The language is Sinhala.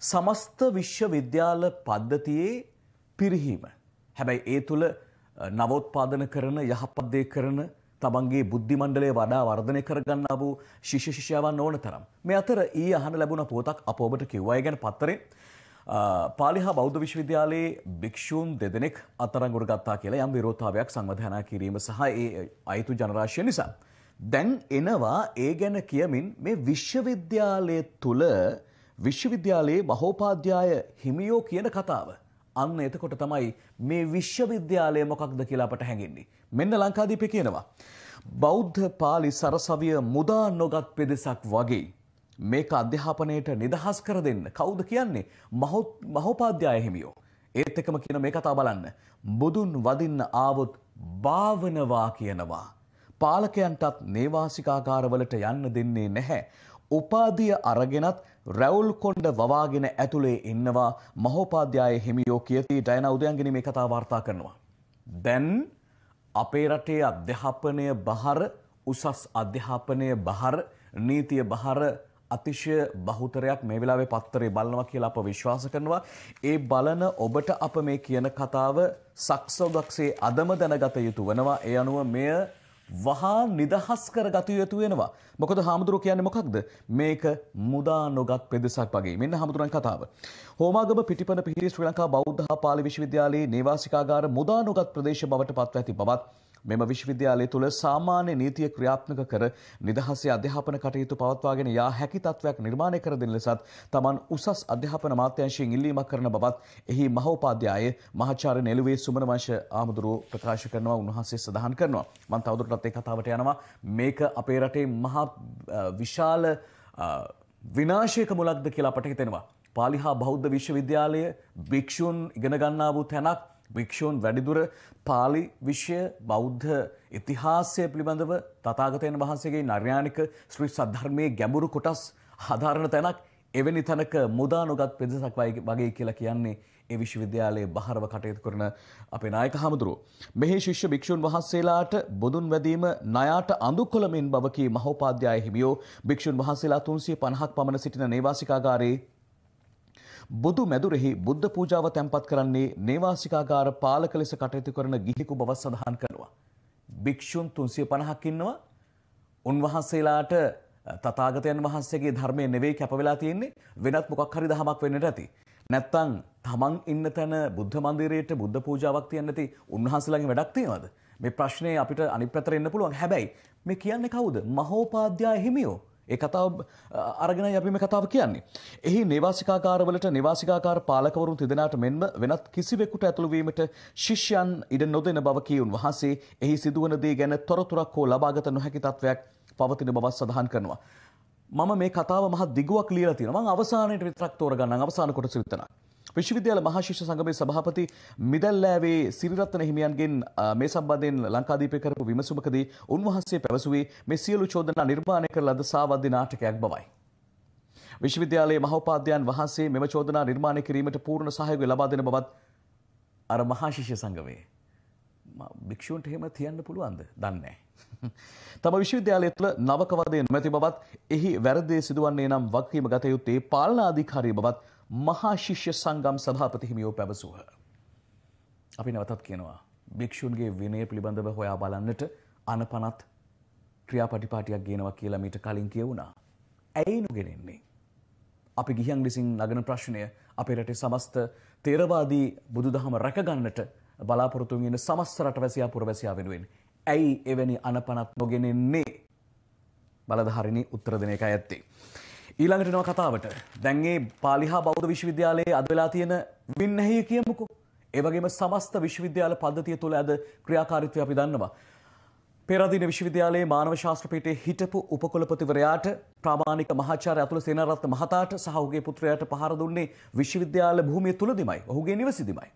සමස්ත විශ්වවිද්‍යාල පද්ධතියේ පිරිහීම. හැබැයි ඒ තුළ නවෝත්පාදන කරන යහපත්දේ කරන තමන්ගේ බුද්ධි මණ්ඩලය වඩා වර්ධනය කරගන්න වූ ශිෂ්‍ය ශිෂ්‍යාවන් ඕන තරම්. මේ අතර ඒ අහන ලැබුණ පොතක් අප ඔබට කිව්වා ගැන පත්තරේ පාලිහා බෞද්ධ විශ්වවිද්‍යාලයේ භික්ෂූන් දෙදෙනෙක් අතරංගුර ගත්තා කියලා යම් විරෝධතාවයක් සංවධානා කිරීම සහ ඒ අයිතු ජනරාශය නිසා. දැන් එනවා ඒ ගැන කියමින් මේ විශ්වවිද්‍යාලය තුළ විශ්වවිද්‍යාලයේ මහෝපාධ්‍යාය හිමියෝ කියන කතාව. අන්න එතකොට තමයි මේ විශ්වවිද්‍යාලය මොකක්ද කියලා අපට හැඟෙන්නේ. මෙන්න ලංකාදීපේ කියනවා. බෞද්ධ පාලි සරසවිය මුදා නොගත් පෙදෙසක් වගේ මේක අධ්‍යාපනයට නිදහස් කර දෙන්න කවුද කියන්නේ මහෝපාධ්‍යාය හිමියෝ. ඒත් එකම කියන මේ කතා බලන්න. බුදුන් වදින්න ආවොත් භාවනවා කියනවා. පාලකයන්ටත් නේවාසිකාකාරවලට යන්න දෙන්නේ නැහැ. උපාධිය අරගෙනත් රැවුල් කොණ්ඩ වවාගෙන ඇතුළේ ඉන්නවා මහෝපාධ්‍යාය හිමියෝ කියති ඩයන උදයන්ගෙන මේ කතා වාර්තා කරනවා. දැන් අපේ රටේ අධ්‍යාපනය බහර උසස් අධ්‍යාපනය බහර නීතිය බහර අතිශය බහුතරයක් මේ වෙලාවේ පත්තරේ බලනවා කියලා අප විශ්වාස කරනවා. ඒ බලන ඔබට අප මේ කියන කතාව සක්සෝදක්සේ අදම දැනගත යුතු වනවා. ඒ අනුව මෙය වහා නිදහස් කරගත යුතු වෙනවා. මොකද හාමුදුරුවෝ කියන්නේ මොකක්ද? මේක මුදා නොගත් පෙදෙසක් වගේ. මෙන්න හාමුදුරන් කතාව. හෝමාගම පිටිපන පිහිටි ශ්‍රී ලංකා බෞද්ධ පාලි විශ්වවිද්‍යාලයේ නේවාසිකාගාර මුදා නොගත් ප්‍රදේශ බවට පත්ව ඇති බවත් මෙම විශ්වවිද්‍යාලය තුළ සාමාන්‍ය නීතිය ක්‍රියාත්මක කර නිදහසේ අධ්‍යාපන කටයුතු පවත්වාගෙන යා හැකි තත්ත්වයක් නිර්මාණය කර දෙන ලෙසත් තමන් උසස් අධ්‍යාපන අමාත්‍යංශයෙන් ඉල්ලීමක් කරන බවත් එහි මහෝපාධ්‍යාය මහාචාර්ය නෙළුවේ සුමන වංශ ආමුදුරුව ප්‍රකාශ කරනවා උන්වහන්සේ සඳහන් කරනවා. මම තවදුරටත් ඒ කතාවට යනවා. මේක අපේ රටේ මහා විශාල විනාශයක මුලක්ද කියලා අපට හිතෙනවා. පාලිහා බෞද්ධ විශ්වවිද්‍යාලය භික්ෂූන් ඉගෙන ගන්නා වූ තැනක් භික්‍ෂූන් වැඩිදුර පාලි විශ්ය බෞද්ධ ඉතිහාසය පිළිබඳව තතාගතයන් වහන්සේගේ නර්යානික ශ්‍රී සද්ධර්මය ගැඹුරු කොටස් හදාරණ තැනක් එවැනි තැනක මුදානුගත් පෙදසක් වගේ කියලා කියන්නේ ඒ විශ්වවිද්‍යාලයේ බහරව කටයුතු කරන අපේ නායක හාමුදුරුව. මෙහි ශිෂ්‍ය භික්ෂූන් වහන්සේලාට බොදුන් වැදීම ණයාට අඳුකොළමින් බව කී මහෝපාද්‍යය හිමියෝ භික්ෂූන් වහන්සේලා 350ක් පමණ සිටින නේවාසිකාගාරයේ බුදු මැදුරෙහි බුද්ධ පූජාව තැන්පත් කරන්නේ නේවාසිකාගාර පාලක ලෙස කටයුතු කරන ගිහිකු බව සඳහන් කරනවා. භික්ෂුන් 350ක් ඉන්නවා. උන්වහන්සේලාට තථාගතයන් වහන්සේගේ ධර්මය නෙවෙයි කැප වෙලා තියෙන්නේ වෙනත් මොකක් හරි දහමක් වෙන්නට ඇති. නැත්තම් තමන් ඉන්න තැන බුද්ධ මන්දිරයට බුද්ධ පූජාවක් තියන්න ඇති උන්වහන්සේලාගේ වැඩක් තියෙනවද? මේ ප්‍රශ්නේ අපිට අනිත් පැත්තට එන්න පුළුවන්. හැබැයි මේ කියන්නේ කවුද? මහෝපාද්‍යය හිමියෝ. ඒ කතාව අරගෙන අපි මේ කතාව කියන්නේ. එහි නිවාසිකාකාරවලට නිවාසිකාකාර පාලකවරුන් තිදෙනාට මෙන්ම වෙනත් කිසිවෙකුට ඇතුළු වීමට ශිෂ්‍යයන් ඉඩ නොදෙන බව කියුන් වහන්සේ එහි සිදුවන දේ ගැන තොරතුරක් හෝ ලබාගත නොහැකි තත්වයක් පවතින බවත් සඳහන් කරනවා. මම මේ කතාව මහ දිගුවක් ලියලා තියෙනවා. මම අවසානයේ විතරක් තෝරගන්නම් අවසාන කොටස විතරක්. විශ්වවිද්‍යාල මහාශිෂ්‍ය සංගමේ සභාපති මිදල්ලෑවේ සිරිරත්න හිමියන්ගෙන් මේ සම්බන්ධයෙන් ලංකාදීපය කරපු විමසුමකදී උන්වහන්සේ පැවසුවේ මේ සියලු චෝදනා නිර්මාණය කළ ලද සාවද්‍ය නාටකයක් බවයි. විශ්වවිද්‍යාලයේ මහෝපාද්‍යයන් වහන්සේ මෙම චෝදනා නිර්මාණය කිරීමට පූර්ණ සහයෝගය ලබා දෙන බවත් අර මහාශිෂ්‍ය සංගමයේ භික්ෂූන්ට එහෙම තියන්න පුළුවන්ද? දන්නේ තම විශ්වවිද්‍යාලය තුළ නවකවදයෙන් නැති බවත් එහි වැරදේ සිදුවන්නේ නම් වගකීම ගත යුත්තේ පාලනාධිකාරී බවත් මහා ශිෂ්‍ය සංගම් සභාපතිහිමියෝ පැවසූහ. අපි නැවතත් කියනවා භික්‍ෂූන්ගේ විනය පිළිබඳව හොයා බලන්නට අනපනත් ක්‍රියාපටිපාටියක් ගෙනවා කියලා මීට කලින් කියවුණා. ඇයි නොගෙනෙන්නේ. අපි ගිහන් ලෙසින් නගන ප්‍රශ්නය අපේ රටේ සමස්ත තේරවාදී බුදුදහම රැකගන්නට බලාපොරොතුන් වෙන සමස්ත රටවැසියා පුරවැසියා වෙනුවෙන්. ඇයි එවැනි අනපනත් නොගෙනෙන්නේ බලධහරිණි උත්තර දෙන එක ඇත්තේ. ඊළඟට නව කතාවට දැන්ගේ පාලිහා බෞද්ධ විශ්වවිද්‍යාලයේ අද වෙලා තියෙන වින්නැහිය කියමුකෝ. ඒ වගේම සමස්ත විශ්වවිද්‍යාල පද්ධතිය තුළ අද ක්‍රියාකාරීත්වය අපි දන්නවා. පෙරදින විශ්වවිද්‍යාලයේ මානව ශාස්ත්‍ර පීඨයේ හිටපු උපකුලපතිවරයාට ප්‍රාමාණික මහාචාර්ය අතුල සේනාරත්න මහතාට සහ ඔහුගේ පුත්‍රයාට පහර දුන්නේ විශ්වවිද්‍යාල භූමිය තුලදීමයි. ඔහුගේ නිවසේදීමයි.